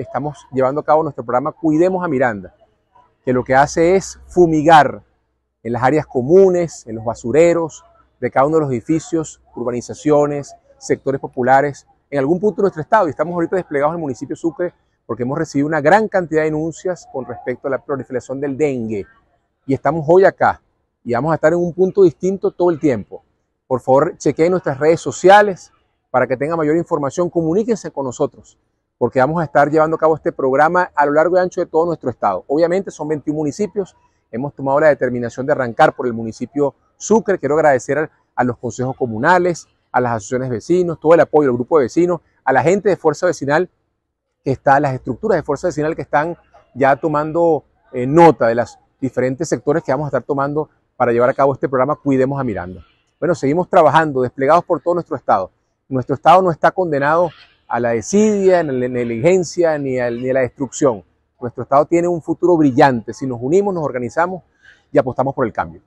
estamos llevando a cabo nuestro programa Cuidemos a Miranda, que lo que hace es fumigar en las áreas comunes, en los basureros de cada uno de los edificios, urbanizaciones, sectores populares, en algún punto de nuestro estado. Y estamos ahorita desplegados en el municipio Sucre porque hemos recibido una gran cantidad de denuncias con respecto a la proliferación del dengue. Y estamos hoy acá y vamos a estar en un punto distinto todo el tiempo. Por favor, chequeen nuestras redes sociales para que tengan mayor información. Comuníquense con nosotros porque vamos a estar llevando a cabo este programa a lo largo y ancho de todo nuestro estado. Obviamente son 21 municipios, hemos tomado la determinación de arrancar por el municipio Sucre, quiero agradecer a los consejos comunales, a las asociaciones vecinos, todo el apoyo del grupo de vecinos, a la gente de Fuerza Vecinal que está, las estructuras de Fuerza Vecinal que están ya tomando eh, nota de los diferentes sectores que vamos a estar tomando para llevar a cabo este programa Cuidemos a Miranda. Bueno, seguimos trabajando, desplegados por todo nuestro estado. Nuestro estado no está condenado a la desidia, ni a la negligencia, ni a, ni a la destrucción. Nuestro Estado tiene un futuro brillante si nos unimos, nos organizamos y apostamos por el cambio.